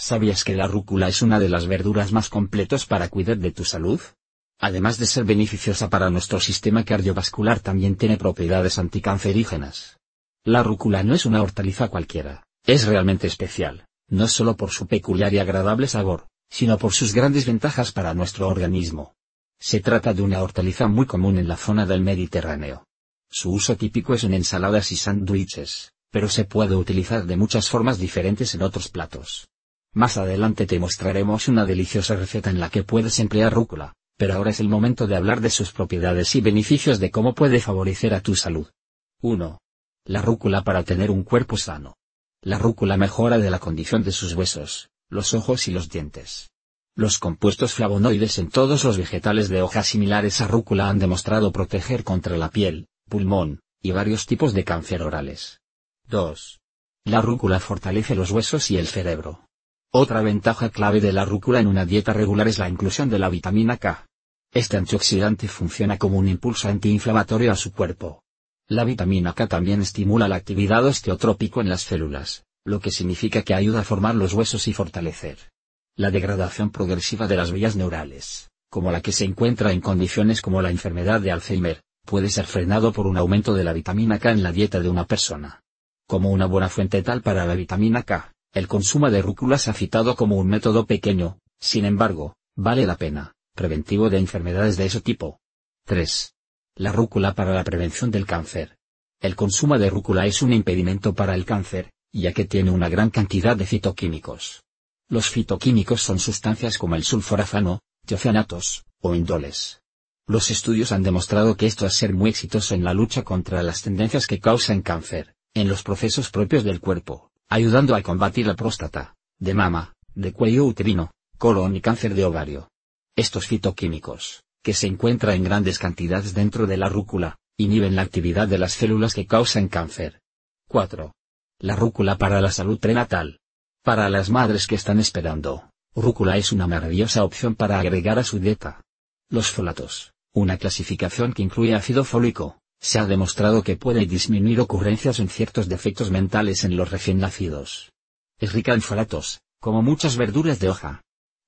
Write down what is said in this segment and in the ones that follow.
¿Sabías que la rúcula es una de las verduras más completas para cuidar de tu salud? Además de ser beneficiosa para nuestro sistema cardiovascular, también tiene propiedades anticancerígenas. La rúcula no es una hortaliza cualquiera, es realmente especial, no solo por su peculiar y agradable sabor, sino por sus grandes ventajas para nuestro organismo. Se trata de una hortaliza muy común en la zona del Mediterráneo. Su uso típico es en ensaladas y sándwiches, pero se puede utilizar de muchas formas diferentes en otros platos. Más adelante te mostraremos una deliciosa receta en la que puedes emplear rúcula, pero ahora es el momento de hablar de sus propiedades y beneficios de cómo puede favorecer a tu salud. 1. La rúcula para tener un cuerpo sano. La rúcula mejora de la condición de sus huesos, los ojos y los dientes. Los compuestos flavonoides en todos los vegetales de hojas similares a rúcula han demostrado proteger contra la piel, pulmón, y varios tipos de cáncer orales. 2. La rúcula fortalece los huesos y el cerebro. Otra ventaja clave de la rúcula en una dieta regular es la inclusión de la vitamina K. Este antioxidante funciona como un impulso antiinflamatorio a su cuerpo. La vitamina K también estimula la actividad osteotrópico en las células, lo que significa que ayuda a formar los huesos y fortalecer la degradación progresiva de las vías neurales, como la que se encuentra en condiciones como la enfermedad de Alzheimer, puede ser frenado por un aumento de la vitamina K en la dieta de una persona. Como una buena fuente tal para la vitamina K, el consumo de rúcula se ha citado como un método pequeño, sin embargo, vale la pena, preventivo de enfermedades de ese tipo. 3. La rúcula para la prevención del cáncer. El consumo de rúcula es un impedimento para el cáncer, ya que tiene una gran cantidad de fitoquímicos. Los fitoquímicos son sustancias como el sulforafano, tiocianatos, o indoles. Los estudios han demostrado que esto ha ser muy exitoso en la lucha contra las tendencias que causan cáncer, en los procesos propios del cuerpo ayudando a combatir la próstata, de mama, de cuello uterino, colon y cáncer de ovario. Estos fitoquímicos, que se encuentran en grandes cantidades dentro de la rúcula, inhiben la actividad de las células que causan cáncer. 4. La rúcula para la salud prenatal. Para las madres que están esperando, rúcula es una maravillosa opción para agregar a su dieta. Los folatos, una clasificación que incluye ácido fólico, se ha demostrado que puede disminuir ocurrencias en ciertos defectos mentales en los recién nacidos. Es rica en folatos, como muchas verduras de hoja.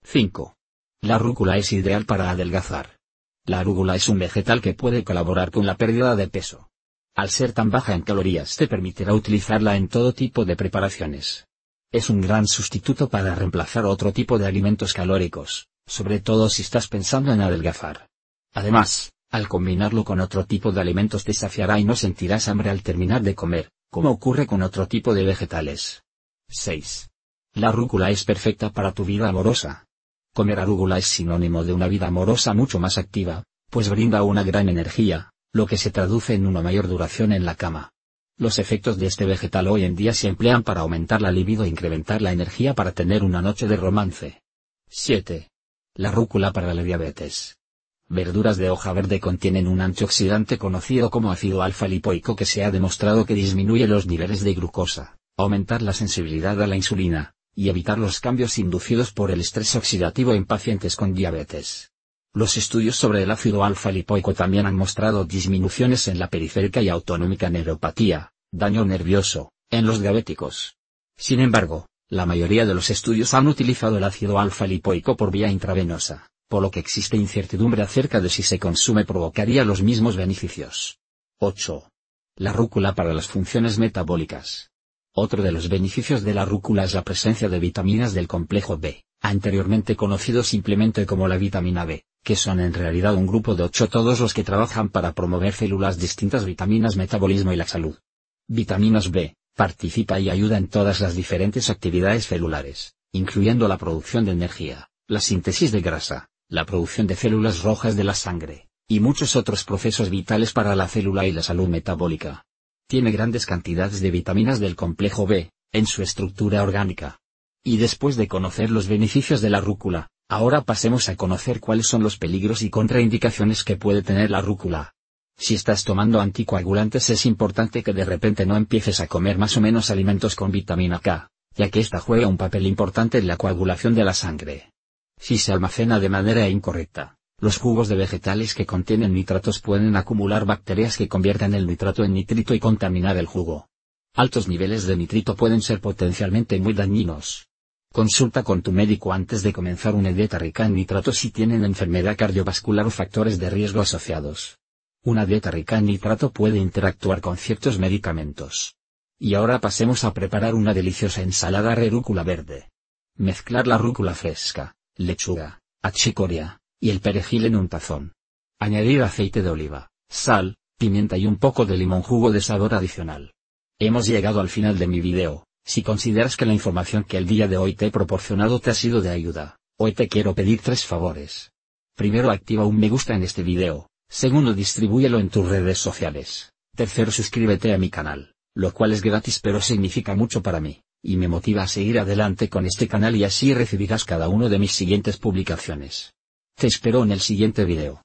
5. La rúcula es ideal para adelgazar. La rúcula es un vegetal que puede colaborar con la pérdida de peso. Al ser tan baja en calorías te permitirá utilizarla en todo tipo de preparaciones. Es un gran sustituto para reemplazar otro tipo de alimentos calóricos, sobre todo si estás pensando en adelgazar. Además, al combinarlo con otro tipo de alimentos te saciará y no sentirás hambre al terminar de comer, como ocurre con otro tipo de vegetales. 6. La rúcula es perfecta para tu vida amorosa. Comer arúgula es sinónimo de una vida amorosa mucho más activa, pues brinda una gran energía, lo que se traduce en una mayor duración en la cama. Los efectos de este vegetal hoy en día se emplean para aumentar la libido e incrementar la energía para tener una noche de romance. 7. La rúcula para la diabetes verduras de hoja verde contienen un antioxidante conocido como ácido alfa-lipoico que se ha demostrado que disminuye los niveles de glucosa, aumentar la sensibilidad a la insulina, y evitar los cambios inducidos por el estrés oxidativo en pacientes con diabetes. Los estudios sobre el ácido alfa-lipoico también han mostrado disminuciones en la periférica y autonómica neuropatía, daño nervioso, en los diabéticos. Sin embargo, la mayoría de los estudios han utilizado el ácido alfa-lipoico por vía intravenosa, por lo que existe incertidumbre acerca de si se consume provocaría los mismos beneficios. 8. La rúcula para las funciones metabólicas. Otro de los beneficios de la rúcula es la presencia de vitaminas del complejo B, anteriormente conocido simplemente como la vitamina B, que son en realidad un grupo de ocho todos los que trabajan para promover células distintas vitaminas metabolismo y la salud. Vitaminas B, participa y ayuda en todas las diferentes actividades celulares, incluyendo la producción de energía, la síntesis de grasa, la producción de células rojas de la sangre, y muchos otros procesos vitales para la célula y la salud metabólica. Tiene grandes cantidades de vitaminas del complejo B, en su estructura orgánica. Y después de conocer los beneficios de la rúcula, ahora pasemos a conocer cuáles son los peligros y contraindicaciones que puede tener la rúcula. Si estás tomando anticoagulantes es importante que de repente no empieces a comer más o menos alimentos con vitamina K, ya que esta juega un papel importante en la coagulación de la sangre. Si se almacena de manera incorrecta, los jugos de vegetales que contienen nitratos pueden acumular bacterias que conviertan el nitrato en nitrito y contaminar el jugo. Altos niveles de nitrito pueden ser potencialmente muy dañinos. Consulta con tu médico antes de comenzar una dieta rica en nitratos si tienen enfermedad cardiovascular o factores de riesgo asociados. Una dieta rica en nitrato puede interactuar con ciertos medicamentos. Y ahora pasemos a preparar una deliciosa ensalada de rúcula verde. Mezclar la rúcula fresca, lechuga, achicoria, y el perejil en un tazón. Añadir aceite de oliva, sal, pimienta y un poco de limón jugo de sabor adicional. Hemos llegado al final de mi video, si consideras que la información que el día de hoy te he proporcionado te ha sido de ayuda, hoy te quiero pedir tres favores. Primero activa un me gusta en este video, segundo distribúyelo en tus redes sociales, tercero suscríbete a mi canal, lo cual es gratis pero significa mucho para mí y me motiva a seguir adelante con este canal y así recibirás cada uno de mis siguientes publicaciones. Te espero en el siguiente video.